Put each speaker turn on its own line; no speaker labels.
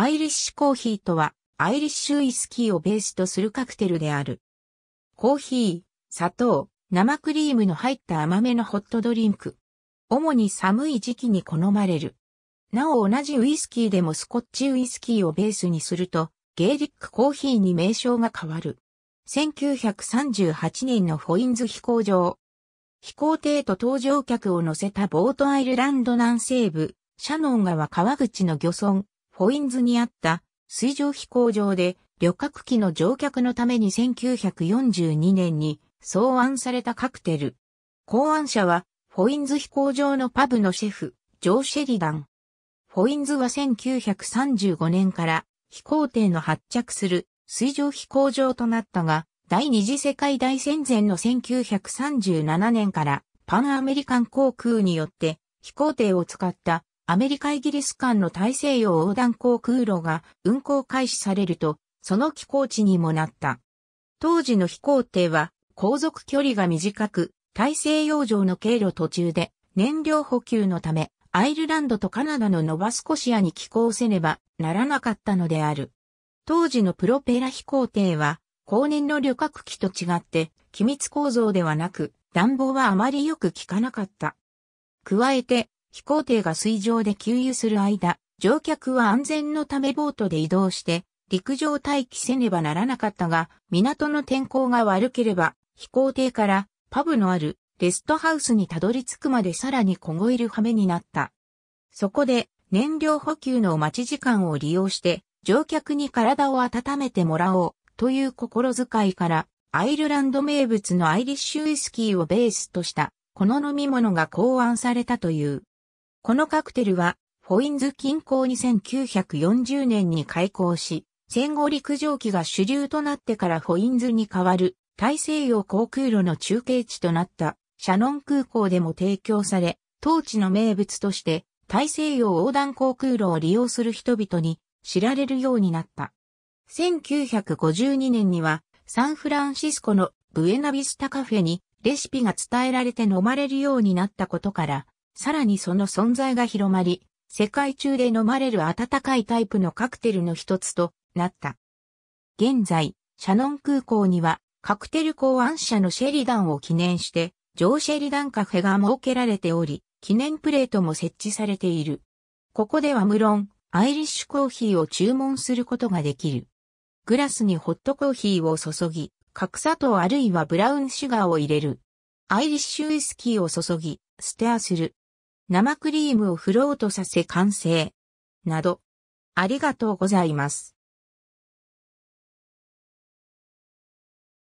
アイリッシュコーヒーとは、アイリッシュウイスキーをベースとするカクテルである。コーヒー、砂糖、生クリームの入った甘めのホットドリンク。主に寒い時期に好まれる。なお同じウイスキーでもスコッチウイスキーをベースにすると、ゲーリックコーヒーに名称が変わる。1938年のフォインズ飛行場。飛行艇と搭乗客を乗せたボートアイルランド南西部、シャノン川川口の漁村、ホインズにあった水上飛行場で旅客機の乗客のために1942年に草案されたカクテル。考案者はフォインズ飛行場のパブのシェフ、ジョー・シェリダン。フォインズは1935年から飛行艇の発着する水上飛行場となったが、第二次世界大戦前の1937年からパンアメリカン航空によって飛行艇を使ったアメリカ・イギリス間の大西洋横断航空路が運航開始されると、その寄港地にもなった。当時の飛行艇は、航続距離が短く、大西洋上の経路途中で、燃料補給のため、アイルランドとカナダのノバスコシアに寄港せねばならなかったのである。当時のプロペラ飛行艇は、後年の旅客機と違って、機密構造ではなく、暖房はあまりよく効かなかった。加えて、飛行艇が水上で給油する間、乗客は安全のためボートで移動して、陸上待機せねばならなかったが、港の天候が悪ければ、飛行艇からパブのあるレストハウスにたどり着くまでさらに凍える羽目になった。そこで、燃料補給の待ち時間を利用して、乗客に体を温めてもらおう、という心遣いから、アイルランド名物のアイリッシュウイスキーをベースとした、この飲み物が考案されたという。このカクテルは、フォインズ近郊に1940年に開港し、戦後陸上機が主流となってからフォインズに代わる大西洋航空路の中継地となったシャノン空港でも提供され、当地の名物として大西洋横断航空路を利用する人々に知られるようになった。1952年にはサンフランシスコのブエナビスタカフェにレシピが伝えられて飲まれるようになったことから、さらにその存在が広まり、世界中で飲まれる温かいタイプのカクテルの一つとなった。現在、シャノン空港にはカクテル考案者のシェリダンを記念して、上シェリダンカフェが設けられており、記念プレートも設置されている。ここでは無論、アイリッシュコーヒーを注文することができる。グラスにホットコーヒーを注ぎ、角砂糖あるいはブラウンシュガーを入れる。アイリッシュウイスキーを注ぎ、ステアする。生クリームをフロートさせ完成。など。ありがとうございます。